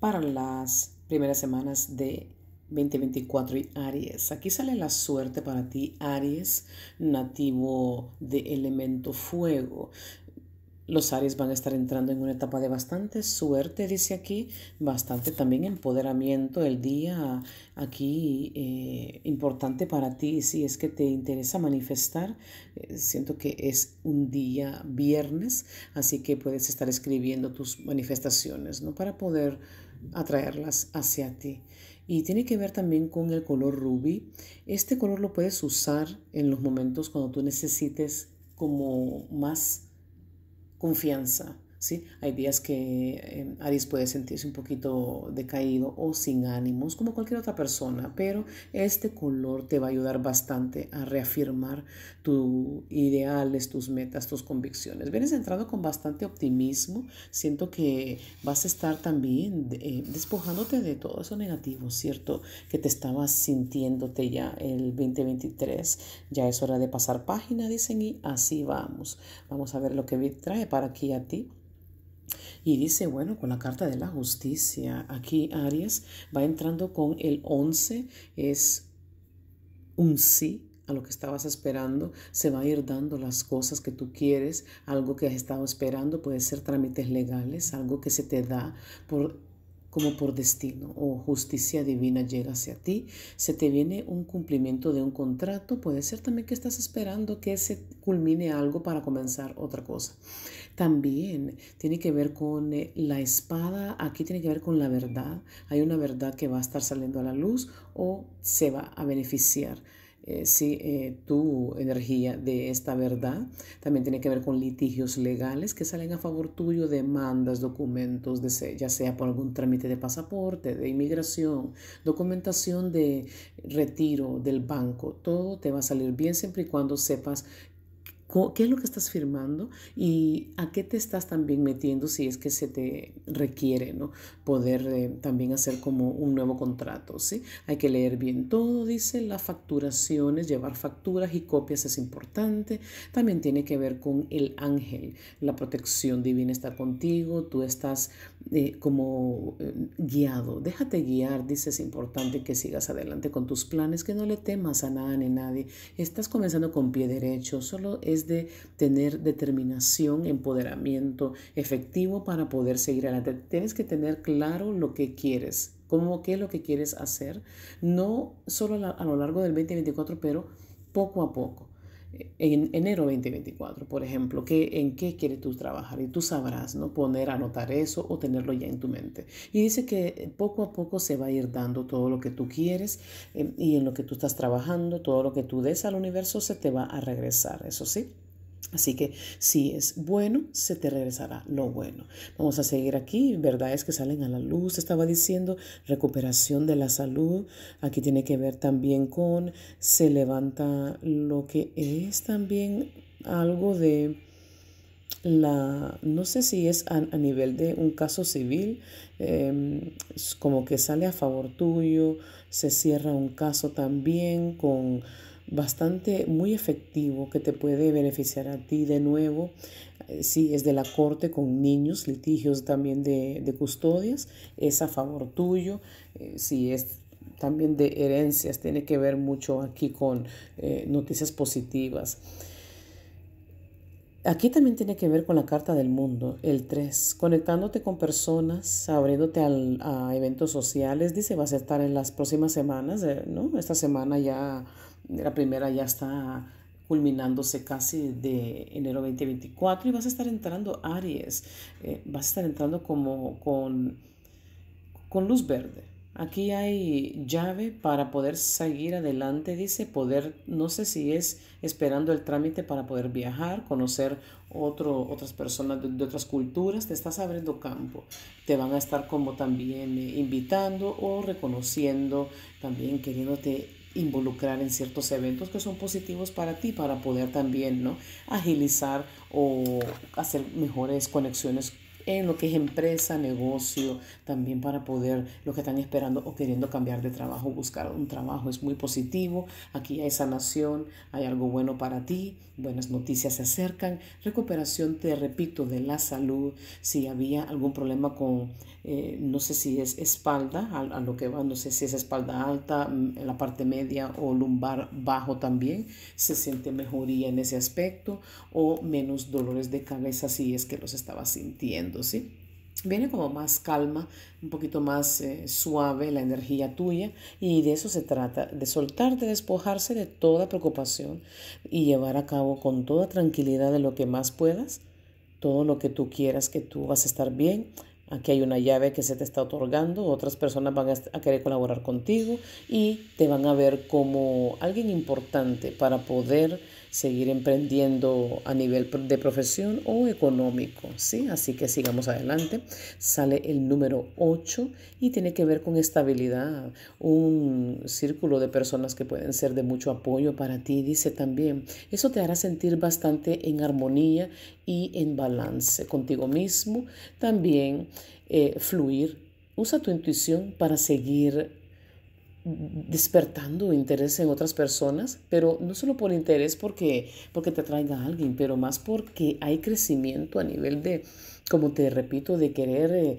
para las primeras semanas de 2024 y Aries. Aquí sale la suerte para ti, Aries, nativo de elemento fuego. Los Aries van a estar entrando en una etapa de bastante suerte, dice aquí, bastante también empoderamiento. El día aquí eh, importante para ti, si es que te interesa manifestar, eh, siento que es un día viernes, así que puedes estar escribiendo tus manifestaciones, ¿no? Para poder atraerlas hacia ti. Y tiene que ver también con el color rubí. Este color lo puedes usar en los momentos cuando tú necesites como más confianza, ¿sí? Hay días que em, Aries puede sentirse un poquito decaído o sin ánimos, como cualquier otra persona, pero este color te va a ayudar bastante a reafirmar tus ideales, tus metas, tus convicciones. Vienes entrando con bastante optimismo, siento que vas a estar también eh, despojándote de todo eso negativo, ¿cierto? Que te estabas sintiéndote ya el 2023, ya es hora de pasar página, dicen, y así vamos. Vamos a ver lo que trae para aquí a ti y dice, bueno, con la carta de la justicia, aquí Aries va entrando con el 11, es un sí a lo que estabas esperando, se va a ir dando las cosas que tú quieres, algo que has estado esperando, puede ser trámites legales, algo que se te da por como por destino o justicia divina llega hacia ti, se te viene un cumplimiento de un contrato, puede ser también que estás esperando que se culmine algo para comenzar otra cosa. También tiene que ver con eh, la espada, aquí tiene que ver con la verdad. Hay una verdad que va a estar saliendo a la luz o se va a beneficiar. Eh, si eh, tu energía de esta verdad. También tiene que ver con litigios legales que salen a favor tuyo, demandas, documentos, ya sea por algún trámite de pasaporte, de inmigración, documentación de retiro del banco. Todo te va a salir bien siempre y cuando sepas qué es lo que estás firmando y a qué te estás también metiendo si es que se te requiere, ¿no? Poder eh, también hacer como un nuevo contrato, ¿sí? Hay que leer bien todo, dice, las facturaciones, llevar facturas y copias es importante. También tiene que ver con el ángel, la protección divina está contigo, tú estás eh, como eh, guiado, déjate guiar, dice, es importante que sigas adelante con tus planes, que no le temas a nada ni a nadie. Estás comenzando con pie derecho, solo es de tener determinación, empoderamiento efectivo para poder seguir adelante. Tienes que tener claro lo que quieres, cómo, qué es lo que quieres hacer, no solo a lo largo del 2024, pero poco a poco en enero 2024, por ejemplo, ¿qué, en qué quieres tú trabajar y tú sabrás, ¿no? Poner, anotar eso o tenerlo ya en tu mente. Y dice que eh, poco a poco se va a ir dando todo lo que tú quieres eh, y en lo que tú estás trabajando, todo lo que tú des al universo se te va a regresar, eso sí. Así que si es bueno, se te regresará lo bueno. Vamos a seguir aquí, verdades que salen a la luz, estaba diciendo, recuperación de la salud. Aquí tiene que ver también con se levanta lo que es también algo de la, no sé si es a, nivel de un caso civil, em, como que sale a favor tuyo, se cierra un caso también con bastante muy efectivo que te puede beneficiar a ti de nuevo eh, si es de la corte con niños, litigios también de, custodias, es a favor tuyo, eh, si es también de herencias, tiene que ver mucho aquí con eh, noticias positivas. Aquí también tiene que ver con la carta del mundo, el 3, conectándote con personas, abriéndote a eventos sociales, dice, vas a estar en las próximas semanas, ¿no? Esta semana ya la primera ya está culminándose casi de enero 2024 y vas a estar entrando Aries, eh, vas a estar entrando como con, con luz verde. Aquí hay llave para poder seguir adelante, dice, poder, no sé si es esperando el trámite para poder viajar, conocer otro, otras personas de, otras culturas, te estás abriendo campo. Te van a estar como también eh, invitando o reconociendo, también queriéndote involucrar en ciertos eventos que son positivos para ti para poder también ¿no? agilizar o hacer mejores conexiones en lo que es empresa, negocio, también para poder, los que están esperando o queriendo cambiar de trabajo, buscar un trabajo es muy positivo. Aquí hay sanación, hay algo bueno para ti, buenas noticias se acercan, recuperación, te repito, de la salud, si había algún problema con, eh, no sé si es espalda, a, lo que va, no sé si es espalda alta, en mm, la parte media o lumbar bajo también, se siente mejoría en ese aspecto o menos dolores de cabeza si es que los estaba sintiendo. Viene como más calma, un poquito más eh, suave la energía tuya y de eso se trata, de soltar, de despojarse de toda preocupación y llevar a cabo con toda tranquilidad de lo que más puedas, todo lo que tú quieras, que tú vas a estar bien, Aquí hay una llave que se te está otorgando, otras personas van a querer colaborar contigo y te van a ver como alguien importante para poder seguir emprendiendo a nivel de profesión o económico, ¿sí? Así que sigamos adelante. Sale el número 8 y tiene que ver con estabilidad, un círculo de personas que pueden ser de mucho apoyo para ti, dice también. Eso te hará sentir bastante en armonía y en balance contigo mismo. También eh, fluir. Usa tu intuición para seguir despertando interés en otras personas, pero no solo por interés porque, porque te traiga a alguien, pero más porque hay crecimiento a nivel de, como te repito, de querer eh,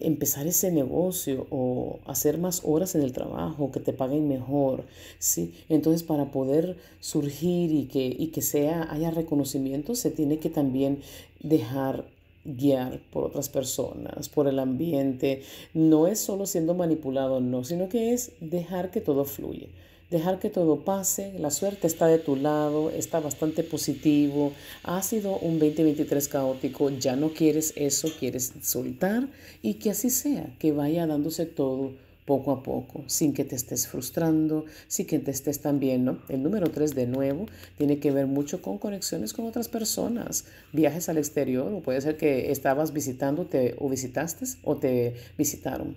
empezar ese negocio o hacer más horas en el trabajo, que te paguen mejor, ¿sí? Entonces, para poder surgir y que, y que sea, haya reconocimiento, se tiene que también dejar guiar por otras personas, por el ambiente. No es solo siendo manipulado, no, sino que es dejar que todo fluye, dejar que todo pase. La suerte está de tu lado, está bastante positivo. Ha sido un 2023 caótico, ya no quieres eso, quieres soltar y que así sea, que vaya dándose todo poco a poco, sin que te estés frustrando, sin que te estés también, ¿no? El número tres, de nuevo, tiene que ver mucho con conexiones con otras personas, viajes al exterior, o puede ser que estabas visitándote o visitaste o te visitaron.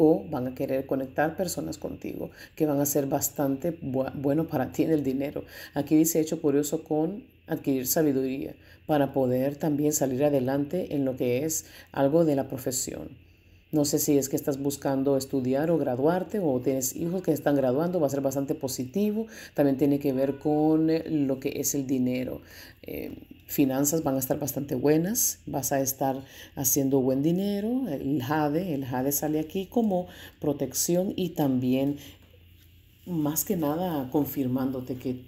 O van a querer conectar personas contigo que van a ser bastante bueno para ti en el dinero. Aquí dice hecho curioso con adquirir sabiduría para poder también salir adelante en lo que es algo de la profesión no sé si es que estás buscando estudiar o graduarte o tienes hijos que están graduando, va a ser bastante positivo. También tiene que ver con eh, lo que es el dinero. Eh, finanzas van a estar bastante buenas, vas a estar haciendo buen dinero. El jade, el jade sale aquí como protección y también más que nada confirmándote que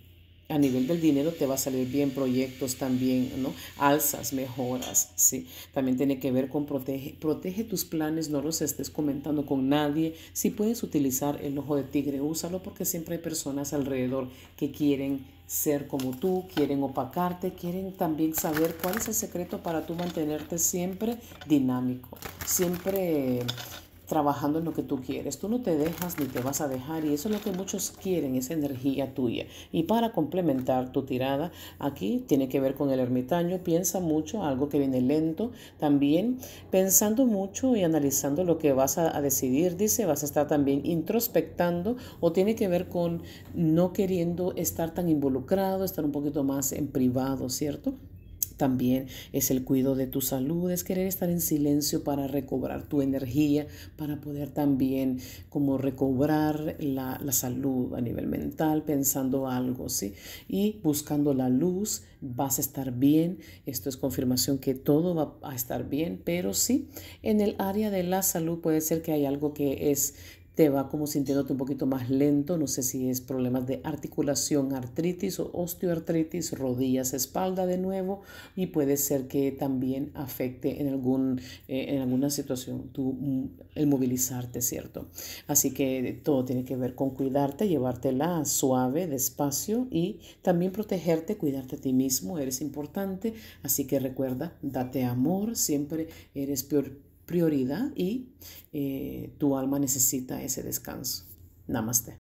a nivel del dinero te va a salir bien proyectos también, ¿no? Alzas, mejoras, ¿sí? También tiene que ver con protege, protege tus planes, no los estés comentando con nadie. Si puedes utilizar el ojo de tigre, úsalo porque siempre hay personas alrededor que quieren ser como tú, quieren opacarte, quieren también saber cuál es el secreto para tú mantenerte siempre dinámico, siempre trabajando en lo que tú quieres. Tú no te dejas ni te vas a dejar y eso es lo que muchos quieren, esa energía tuya. Y para complementar tu tirada, aquí tiene que ver con el ermitaño, piensa mucho, algo que viene lento también, pensando mucho y analizando lo que vas a, decidir, dice, vas a estar también introspectando o tiene que ver con no queriendo estar tan involucrado, estar un poquito más en privado, ¿cierto? También es el cuidado de tu salud, es querer estar en silencio para recobrar tu energía, para poder también como recobrar la, la salud a nivel mental, pensando algo, ¿sí? Y buscando la luz, vas a estar bien. Esto es confirmación que todo va a estar bien, pero sí, en el área de la salud puede ser que hay algo que es te va como sintiéndote un poquito más lento, no sé si es problemas de articulación, artritis o osteoartritis, rodillas, espalda de nuevo y puede ser que también afecte en, algún, eh, en alguna situación tu, mm, el movilizarte, ¿cierto? Así que todo tiene que ver con cuidarte, llevártela suave, despacio y también protegerte, cuidarte a ti mismo, eres importante, así que recuerda, date amor, siempre eres peor prioridad y eh, tu alma necesita ese descanso. Namaste.